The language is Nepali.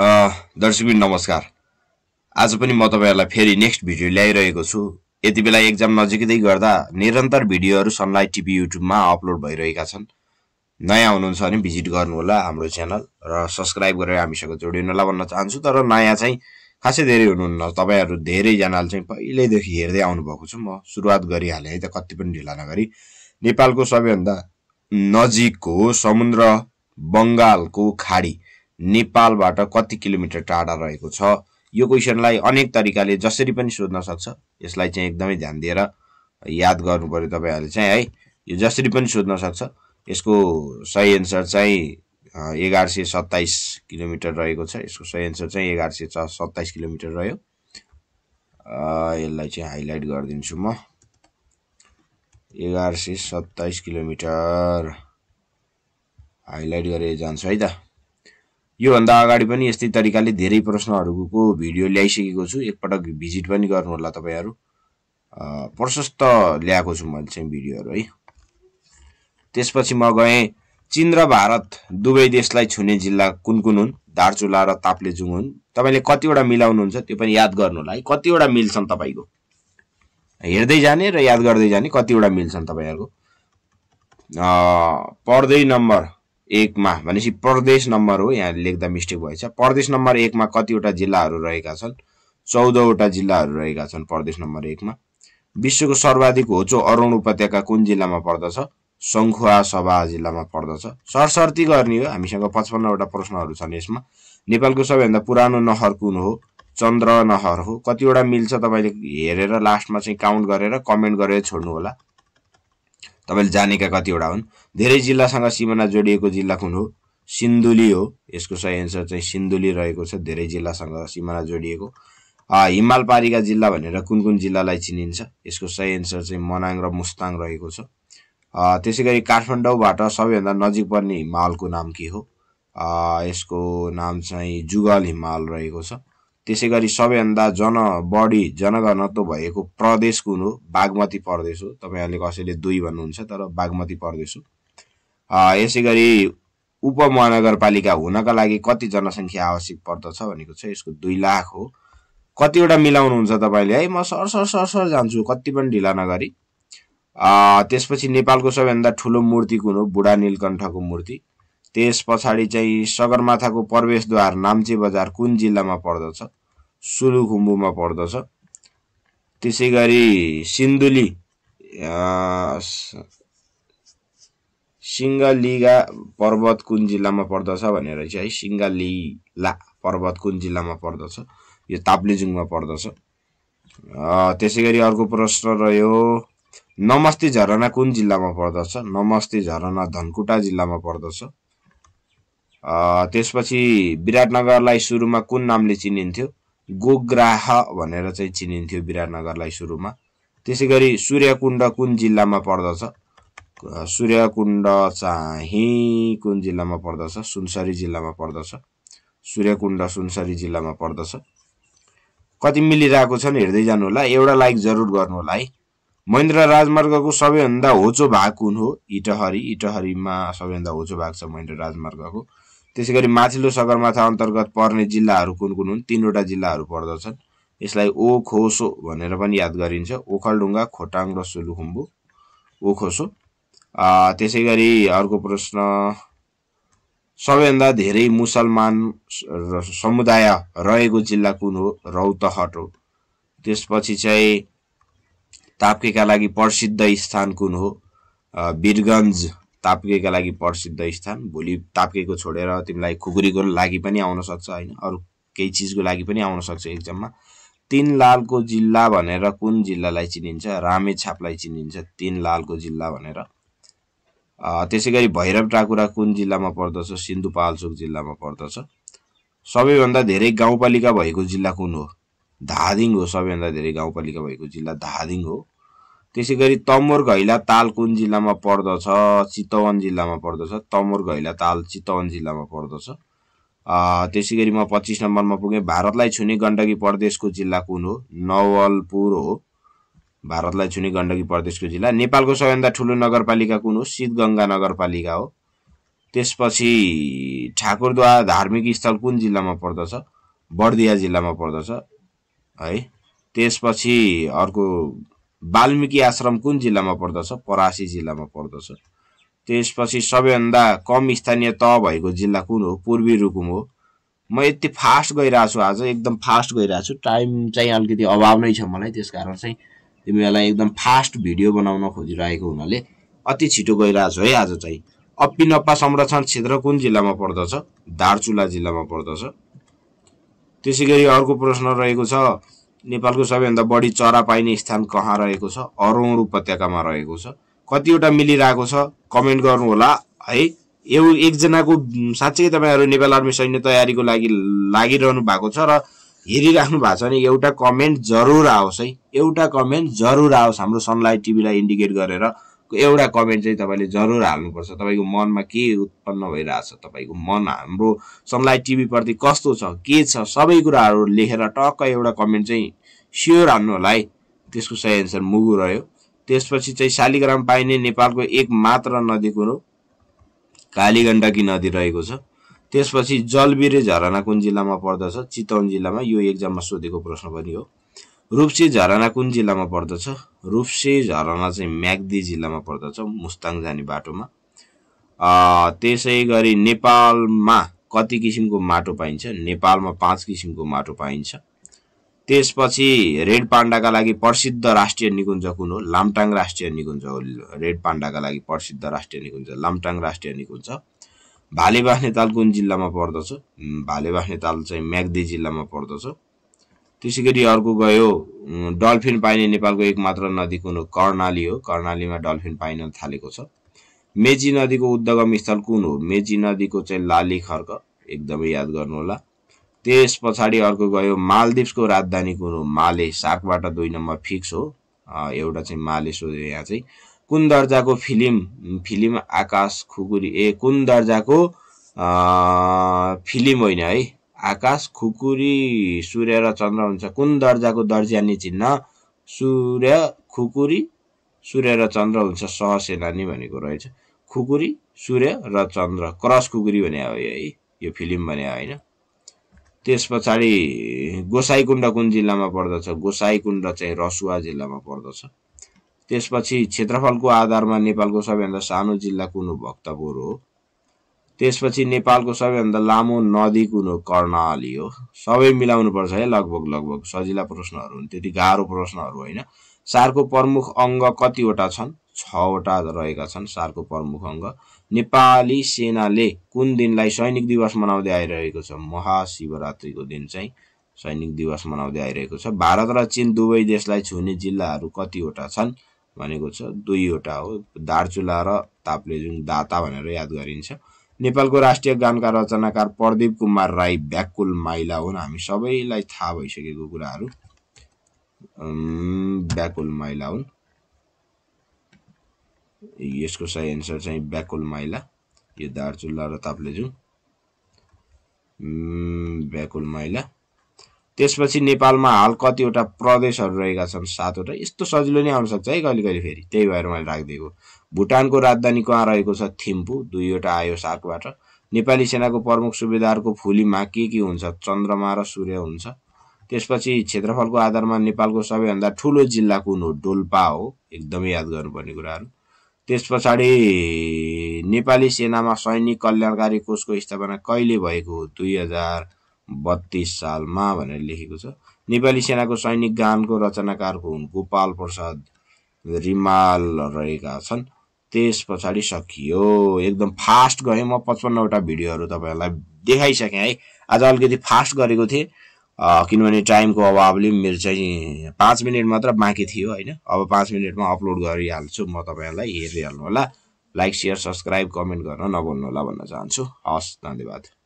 दर्शकबिन नमस्कार आज पनि म तपाईँहरूलाई फेरि नेक्स्ट भिडियो ल्याइरहेको छु यति बेला एक्जाम नजिकै गर्दा निरन्तर भिडियोहरू सनलाइट टिभी युट्युबमा अपलोड भइरहेका छन् नयाँ हुनुहुन्छ भने भिजिट गर्नुहोला हाम्रो च्यानल र सब्सक्राइब गरेर हामीसँग जोडिनुलाई भन्न चाहन्छु तर नयाँ चाहिँ खासै धेरै हुनुहुन्न तपाईँहरू धेरैजनाले चाहिँ पहिल्यैदेखि हेर्दै आउनुभएको छु म सुरुवात गरिहालेँ है त कति पनि ढिला नगरी नेपालको सबैभन्दा नजिकको समुद्र बङ्गालको खाडी नेपालबाट कति किलोमिटर टाढा रहेको छ यो क्वेसनलाई अनेक तरिकाले जसरी पनि सोध्न सक्छ यसलाई चाहिँ एकदमै ध्यान दिएर याद गर्नु पऱ्यो तपाईँहरूले चाहिँ है यो जसरी पनि सोध्न सक्छ यसको सही एन्सर चाहिँ एघार सय सत्ताइस किलोमिटर रहेको छ यसको सही एन्सर चाहिँ एघार सय सत्ताइस किलोमिटर रह्यो यसलाई चाहिँ हाइलाइट गरिदिन्छु म एघार सय सत्ताइस किलोमिटर हाइलाइट गरेर जान्छु है त योभन्दा अगाडि पनि यस्तै तरिकाले धेरै प्रश्नहरूको भिडियो ल्याइसकेको छु एकपटक भिजिट पनि गर्नुहोला तपाईँहरू प्रशस्त ल्याएको छु मैले चाहिँ भिडियोहरू है त्यसपछि म गएँ चिन र भारत दुवै देशलाई छुने जिल्ला कुन कुन हुन् दार्चुला र ताप्लेजुङ हुन् तपाईँले कतिवटा मिलाउनुहुन्छ त्यो पनि याद गर्नु होला है कतिवटा मिल्छन् तपाईँको हेर्दै जाने र याद गर्दै जाने कतिवटा मिल्छन् तपाईँहरूको पर्दै नम्बर एकमा भनेपछि प्रदेश नम्बर हो यहाँ लेख्दा मिस्टेक भएछ प्रदेश नम्बर एकमा कतिवटा जिल्लाहरू रहेका छन् चौधवटा जिल्लाहरू रहेका छन् प्रदेश नम्बर एकमा विश्वको सर्वाधिक होचो अरुण उपत्यका कुन जिल्लामा पर्दछ सङ्खुवा सभा जिल्लामा पर्दछ सरसर्ती गर्ने हो हामीसँग पचपन्नवटा प्रश्नहरू छन् यसमा नेपालको सबैभन्दा पुरानो नहर कुन हो चन्द्र नहर हो कतिवटा मिल्छ तपाईँले हेरेर लास्टमा चाहिँ काउन्ट गरेर कमेन्ट गरेर छोड्नु होला तपाईँले जानेका कतिवटा हुन् धेरै जिल्लासँग सिमाना जोडिएको जिल्ला कुन हो सिन्धुली हो यसको सही एन्सर चाहिँ सिन्धुली रहेको छ धेरै जिल्लासँग सिमाना जोडिएको हिमाल पारिका जिल्ला भनेर कुन कुन जिल्लालाई चिनिन्छ यसको सही एन्सर चाहिँ मनाङ र मुस्ताङ रहेको छ त्यसै गरी काठमाडौँबाट सबैभन्दा नजिक पर्ने हिमालको नाम के हो यसको नाम चाहिँ जुगल हिमाल रहेको छ त्यसै गरी सबैभन्दा जन बढी जनघनत्व भएको प्रदेश कुन हो बागमती प्रदेश हो तपाईँहरूले कसैले दुई भन्नुहुन्छ तर बागमती प्रदेश हो यसै गरी उपमहानगरपालिका हुनका लागि कति जनसङ्ख्या आवश्यक पर्दछ भनेको छ यसको दुई लाख हो कतिवटा मिलाउनुहुन्छ तपाईँले है म सरसर सर जान्छु कति पनि ढिला नगरी त्यसपछि नेपालको सबैभन्दा ठुलो मूर्ति कुन हो बुढा नीलकण्ठको मूर्ति त्यस पछाडि चाहिँ सगरमाथाको प्रवेशद्वार नाम्चे बजार कुन जिल्लामा पर्दछ सुलुखुम्बुमा पर्दछ त्यसै गरी सिन्धुली सिङ्गालिगा पर्वत कुन जिल्लामा पर्दछ भनेर चाहिँ है सिङ्गालिला पर्वत कुन जिल्लामा पर्दछ यो ताप्लेजुङमा पर्दछ त्यसै गरी अर्को प्रश्न रह्यो नमस्ते झरना कुन जिल्लामा पर्दछ नमस्ते झरना धनकुटा जिल्लामा पर्दछ त्यसपछि विराटनगरलाई सुरुमा कुन नामले चिनिन्थ्यो गोग्राह भनेर चाहिँ चिनिन्थ्यो विराटनगरलाई सुरुमा त्यसै गरी सूर्यकुण्ड कुन जिल्लामा पर्दछ सूर्यकुण्ड चाहिँ कुन जिल्लामा पर्दछ सुनसरी जिल्लामा पर्दछ सूर्यकुण्ड सुनसरी जिल्लामा पर्दछ कति मिलिरहेको छ नि हेर्दै जानु होला एउटा लाइक जरुर गर्नु होला है महेन्द्र राजमार्गको सबैभन्दा होचो भाग कुन हो इटहरी इटहरीमा सबैभन्दा होचो भाग छ महेन्द्र राजमार्गको त्यसै गरी माथिल्लो सगरमाथा अन्तर्गत पर्ने जिल्लाहरू कुन कुन हुन् तिनवटा जिल्लाहरू पर्दछन् यसलाई ओखोसो भनेर पनि याद गरिन्छ ओखलढुङ्गा खोटाङ र सुलुखुम्बु ओखोसो त्यसै गरी अर्को प्रश्न सबैभन्दा धेरै मुसलमान समुदाय रहेको जिल्ला कुन हो रौतहट हो त्यसपछि चाहिँ ताप्केका लागि प्रसिद्ध स्थान कुन हो बिरगन्ज तापकेका लागि प्रसिद्ध स्थान भोलि तापकेको छोडेर तिमीलाई खुकुरीको लागि पनि आउन सक्छ होइन अरू केही चिजको लागि पनि आउन सक्छ एक्जाममा तिनलालको जिल्ला भनेर कुन जिल्लालाई चिनिन्छ रामेछापलाई चिनिन्छ तिनलालको जिल्ला भनेर त्यसै गरी भैरव टाकुरा कुन जिल्लामा पर्दछ सिन्धुपाल्चोक जिल्लामा पर्दछ सबैभन्दा धेरै गाउँपालिका भएको जिल्ला कुन हो धादिङ हो सबैभन्दा धेरै गाउँपालिका भएको जिल्ला धादिङ हो त्यसै गरी तमोर घैला ताल कुन जिल्लामा पर्दछ चितवन जिल्लामा पर्दछ तमोर घैला ताल चितवन जिल्लामा पर्दछ त्यसै गरी म पच्चिस नम्बरमा पुगेँ भारतलाई छुने गण्डकी प्रदेशको जिल्ला कुन हो नवलपुर हो भारतलाई छुने गण्डकी प्रदेशको जिल्ला नेपालको सबैभन्दा ठुलो नगरपालिका कुन हो सिद्धगङ्गा नगरपालिका हो त्यसपछि ठाकुरद्वार धार्मिक स्थल कुन जिल्लामा पर्दछ बर्दिया जिल्लामा पर्दछ है त्यसपछि अर्को वाल्मिकी आश्रम कुन जिल्लामा पर्दछ परासी जिल्लामा पर्दछ त्यसपछि सबैभन्दा कम स्थानीय तह भएको जिल्ला कुन हो पूर्वी रुकुम हो म यति फास्ट गइरहेको छु आज एकदम फास्ट गइरहेको छु टाइम चाहिँ अलिकति अभाव नै छ मलाई त्यस कारण चाहिँ तिमीहरूलाई एकदम फास्ट भिडियो बनाउन खोजिरहेको हुनाले अति छिटो गइरहेको छु है आज चाहिँ अप्पिनप्पा संरक्षण क्षेत्र कुन जिल्लामा पर्दछ दार्चुला जिल्लामा पर्दछ त्यसै गरी अर्को प्रश्न रहेको छ नेपालको सबैभन्दा बढी चरा पाइने स्थान कहाँ रहेको छ अरुण उपत्यकामा रहेको छ कतिवटा मिलिरहेको छ कमेन्ट गर्नुहोला है एउ एकजनाको साँच्चै तपाईँहरू नेपाल आर्मी सैन्य तयारीको लागि लागिरहनु भएको छ र हेरिराख्नु भएको छ भने एउटा कमेन्ट जरुर आओस् है एउटा कमेन्ट जरुर आओस् हाम्रो सनलाइट टिभीलाई इन्डिकेट गरेर एउटा कमेन्ट चाहिँ तपाईँले जरुर हाल्नुपर्छ तपाईँको मनमा के उत्पन्न भइरहेछ तपाईँको मन हाम्रो सनलाइट टिभीप्रति कस्तो छ के छ सबै कुराहरू लेखेर टक्क एउटा कमेन्ट चाहिँ स्योर हाल्नु होला है त्यसको सही एन्सर मुगु रह्यो त्यसपछि चाहिँ शालिग्राम पाइने नेपालको एक मात्र नदी कुरो कालीगण्डकी नदी रहेको छ त्यसपछि जलबिरे झरना कुन जिल्लामा पर्दछ चितवन जिल्लामा यो एक्जाममा सोधेको प्रश्न पनि हो रूपसे झरना कुन जिल्लामा पर्दछ रूपसे झरना चाहिँ म्याग्दी जिल्लामा पर्दछ मुस्ताङ जाने बाटोमा त्यसै गरी नेपालमा कति किसिमको माटो पाइन्छ नेपालमा पाँच किसिमको माटो पाइन्छ त्यसपछि रेड पाण्डाका लागि प्रसिद्ध राष्ट्रिय निकुञ्ज कुन हो लामटाङ राष्ट्रिय निकुञ्ज हो रेड पाण्डाका लागि प्रसिद्ध राष्ट्रिय निकुञ्ज लामटाङ राष्ट्रिय निकुञ्ज भाले बाख्ने कुन जिल्लामा पर्दछ भाले बाख्ने चाहिँ म्याग्दी जिल्लामा पर्दछ त्यसै गरी अर्को गयो डल्फिन पाइने नेपालको एकमात्र नदी कुन हो कर्णाली हो कर्णालीमा डल्फिन पाइन थालेको छ मेची नदीको उद्गम स्थल कुन हो मेची नदीको चाहिँ लाली खर्क एकदमै याद गर्नुहोला त्यस पछाडि अर्को गयो मालदिप्सको राजधानी कुन हो माले सागबाट दुई नम्बर फिक्स हो एउटा चाहिँ माले सोध्यो यहाँ चाहिँ कुन दर्जाको फिल्म फिल्म आकाश खुकुरी ए कुन दर्जाको फिल्म होइन है आकाश खुकुरी सूर्य र चन्द्र हुन्छ कुन दर्जाको नि चिन्ह सूर्य खुकुरी सूर्य र चन्द्र हुन्छ सहसेनानी भनेको रहेछ खुकुरी सूर्य र चन्द्र क्रस खुकुरी भने हो है यो फिल्म भने होइन त्यस पछाडि गोसाईकुण्ड कुन जिल्लामा पर्दछ गोसाईकुण्ड चाहिँ रसुवा जिल्लामा पर्दछ त्यसपछि क्षेत्रफलको आधारमा नेपालको सबैभन्दा सानो जिल्ला हो भक्तपुर हो त्यसपछि नेपालको सबैभन्दा लामो नदी कुन हो कर्णाली हो सबै मिलाउनु पर्छ है लगभग लगभग सजिला प्रश्नहरू हुन् त्यति गाह्रो प्रश्नहरू होइन सारको प्रमुख अङ्ग कतिवटा छन् छवटा रहेका छन् सारको प्रमुख अङ्ग नेपाली सेनाले कुन दिनलाई सैनिक दिवस मनाउँदै आइरहेको छ महाशिवरात्रिको दिन चाहिँ सैनिक दिवस मनाउँदै आइरहेको छ भारत र चिन दुवै देशलाई छुने जिल्लाहरू कतिवटा छन् भनेको छ दुईवटा हो दार्चुला र ताप्लेजुङ दाता भनेर याद गरिन्छ नेपालको राष्ट्रिय गानका रचनाकार प्रदीप कुमार राई व्याकुल माइला हुन् हामी सबैलाई थाहा भइसकेको कुराहरू व्याकुल माइला हुन् यसको सही एन्सर चाहिँ व्याकुल माइला यो दार्चुल्ला र ताप्लेजुङ व्याकुल माइला त्यसपछि नेपालमा हाल कतिवटा प्रदेशहरू रहेका छन् सातवटा यस्तो सजिलो नै आउन सक्छ है कहिले कहिले फेरि त्यही भएर मैले राखिदिएको भुटानको राजधानी कहाँ रहेको छ थिम्पू दुईवटा आयो सातबाट नेपाली सेनाको प्रमुख सुबेदारको फुलीमा के के हुन्छ चन्द्रमा र सूर्य हुन्छ त्यसपछि क्षेत्रफलको आधारमा नेपालको सबैभन्दा ठुलो जिल्ला कुन हो डोल्पा हो एकदमै याद गर्नुपर्ने कुराहरू त्यस पछाडि नेपाली सेनामा सैनिक कल्याणकारी कोषको स्थापना कहिले भएको हो दुई हजार बत्तीस सालमा भनेर लेखेको छ नेपाली सेनाको सैनिक गानको रचनाकारको हुन् गोपाल प्रसाद रिमाल रहेका छन् त्यस पछाडि सकियो एकदम फास्ट गएँ म पचपन्नवटा भिडियोहरू तपाईँहरूलाई देखाइसकेँ है आज अलिकति फास्ट गरेको थिएँ किनभने टाइमको अभावले मेरो चाहिँ पाँच मिनट मात्र बाँकी थियो होइन अब पाँच मिनटमा अपलोड गरिहाल्छु म तपाईँहरूलाई हेरिहाल्नु होला लाइक सेयर सब्सक्राइब कमेन्ट गर्न नभुल्नु होला भन्न चाहन्छु हस् धन्यवाद